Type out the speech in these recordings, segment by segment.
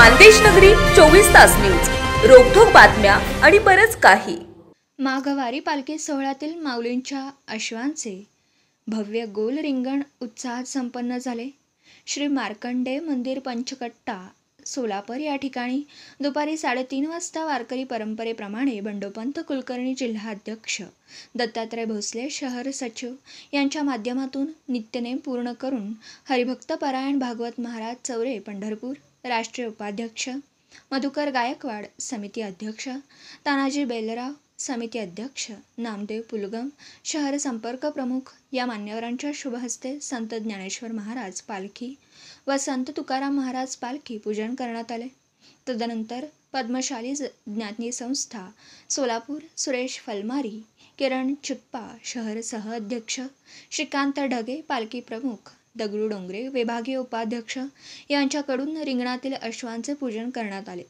मानदेश नगरी चोवीस तास न्यूज रोखोक बातम्या आणि बरंच काही माघवारी पालखी सोहळ्यातील माऊलींच्या अश्वांचे भव्य गोल रिंगण उत्साहात संपन्न झाले श्री मार्कंडे मंदिर पंचकट्टा सोलापूर या ठिकाणी दुपारी साडेतीन वाजता वारकरी परंपरेप्रमाणे बंडोपंत कुलकर्णी जिल्हाध्यक्ष दत्तात्रय भोसले शहर सचिव यांच्या माध्यमातून नित्यनेम पूर्ण करून हरिभक्त परायण भागवत महाराज चौरे पंढरपूर राष्ट्रीय उपाध्यक्ष मधुकर गायकवाड समिती अध्यक्ष तानाजी बेलराव समिती अध्यक्ष नामदेव पुलगम शहर संपर्क प्रमुख या मान्यवरांच्या शुभहस्ते संत ज्ञानेश्वर महाराज पालखी व संत तुकाराम महाराज पालखी पूजन करण्यात आले तदनंतर पद्मशाली ज्ञातनी संस्था सोलापूर सुरेश फलमारी किरण चिप्पा शहर सहअध्यक्ष श्रीकांत ढगे पालखी प्रमुख दगडू डोंगरे विभागीय उपाध्यक्ष यांच्याकडून रिंगणातील अश्वांचे पूजन करण्यात आले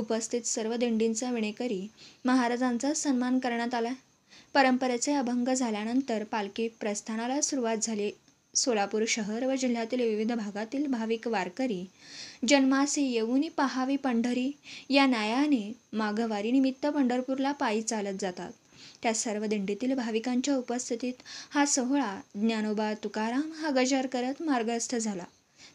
उपस्थित सर्व दिंडींचा विणेकरी महाराजांचा सन्मान करण्यात आला परंपरेचे अभंग झाल्यानंतर पालखी प्रस्थानाला सुरुवात झाली सोलापूर शहर व जिल्ह्यातील विविध भागातील भाविक वारकरी जन्मासी येऊनी पहावी पंढरी या न्यायाने माघवारीनिमित्त पंढरपूरला पायी चालत जातात त्या सर्व दिंडीतील भाविकांच्या उपस्थितीत हा सोहळा ज्ञानोबा तुकाराम हा गजर करत मार्गस्थ झाला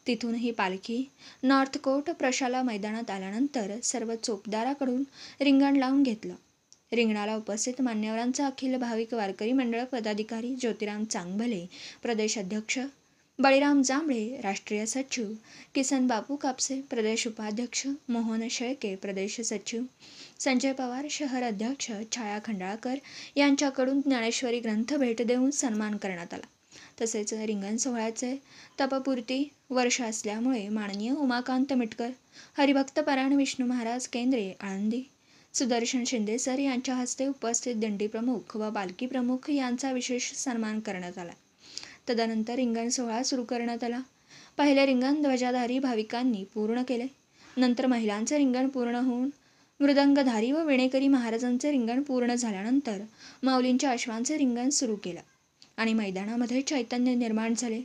तिथून ही पालखी नॉर्थकोट प्रशाला मैदानात आल्यानंतर सर्व चोपदाराकडून रिंगण लावून घेतलं रिंगणाला उपस्थित मान्यवरांचा अखिल भाविक वारकरी मंडळ पदाधिकारी ज्योतिराम चांगभले प्रदेशाध्यक्ष बळीराम जांभळे राष्ट्रीय सचिव किसन बापू कापसे प्रदेश उपाध्यक्ष मोहन शेळके प्रदेश सचिव संजय पवार शहर अध्यक्ष छाया खंडाळकर यांच्याकडून ज्ञानेश्वरी ग्रंथ भेट देऊन सन्मान करण्यात आला तसेच रिंगण सोहळ्याचे तपपूर्ती वर्ष असल्यामुळे माननीय उमाकांत मिटकर हरिभक्त हरिभक्तपरायण विष्णू महाराज केंद्रे आळंदी सुदर्शन शिंदे सर यांच्या हस्ते उपस्थित दिंडी प्रमुख व बालकी प्रमुख यांचा विशेष सन्मान करण्यात आला तदनंतर रिंगण सोहळा सुरू करण्यात आला पहिले रिंगण ध्वजाधारी भाविकांनी पूर्ण केले नंतर महिलांचे रिंगण पूर्ण होऊन मृदंगधारी व विणेकरी महाराजांचे रिंगण पूर्ण झाल्यानंतर माऊलींच्या अश्वांचे रिंगण सुरू केलं आणि मैदानामध्ये चैतन्य निर्माण झाले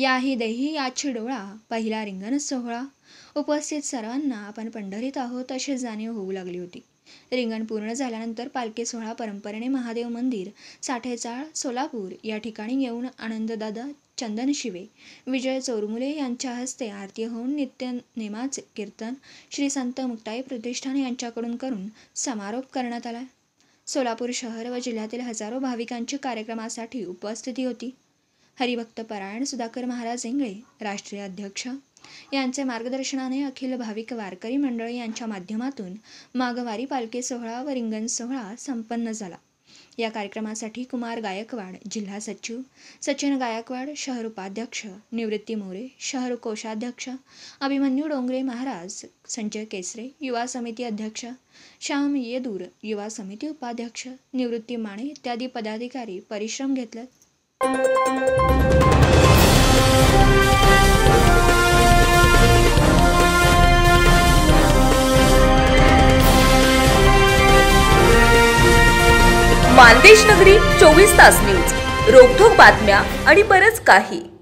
याही देही याची डोळा पहिला रिंगण सोहळा उपस्थित सर्वांना आपण पंढरीत आहोत अशी जाणीव होऊ लागली होती रिंगण पूर्ण झाल्यानंतर पालखी सोहळा परंपरेने महादेव मंदिर साठेचाळ सोलापूर या ठिकाणी येऊन आनंददादा चंदन शिवे विजय चोरमुले यांच्या हस्ते आरती होऊन नित्य नेमाचे कीर्तन श्री संत मुक्ताई प्रतिष्ठान यांच्याकडून करून समारोप करण्यात आला सोलापूर शहर व जिल्ह्यातील हजारो भाविकांची कार्यक्रमासाठी उपस्थिती होती हरिभक्त परायण सुधाकर महाराज इंगळे राष्ट्रीय अध्यक्ष यांचे मार्गदर्शनाने अखिल भाविक वारकरी मंडळ यांच्या माध्यमातून माघवारी पालखी सोहळा व रिंगण सोहळा संपन्न झाला या कार्यक्रमासाठी कुमार गायकवाड जिल्हा सचिव सचिन गायकवाड शहर उपाध्यक्ष निवृत्ती मोरे शहर कोषाध्यक्ष अभिमन्यू डोंगरे महाराज संजय केसरे युवा समिती अध्यक्ष श्याम येदूर युवा समिती उपाध्यक्ष निवृत्ती माने इत्यादी पदाधिकारी परिश्रम घेतले मानदेश नगरी चोवीस तास न्यूज रोखोक बातम्या आणि बरंच काही